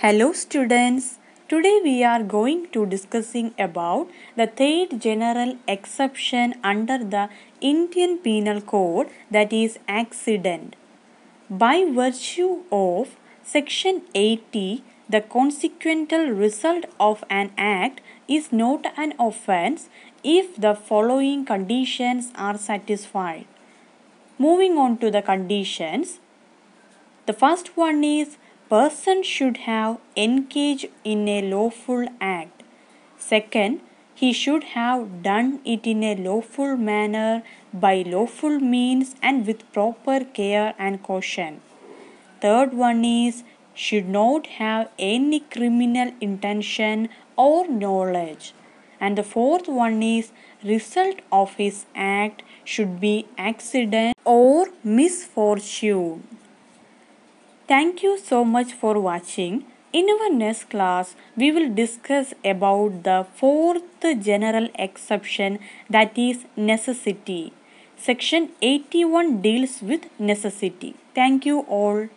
Hello students. Today we are going to discussing about the third general exception under the Indian Penal Code that is accident. By virtue of section 80 the consequential result of an act is not an offense if the following conditions are satisfied. Moving on to the conditions. The first one is person should have engaged in a lawful act. Second, he should have done it in a lawful manner by lawful means and with proper care and caution. Third one is should not have any criminal intention or knowledge. And the fourth one is result of his act should be accident or misfortune. Thank you so much for watching. In our next class, we will discuss about the fourth general exception that is necessity. Section 81 deals with necessity. Thank you all.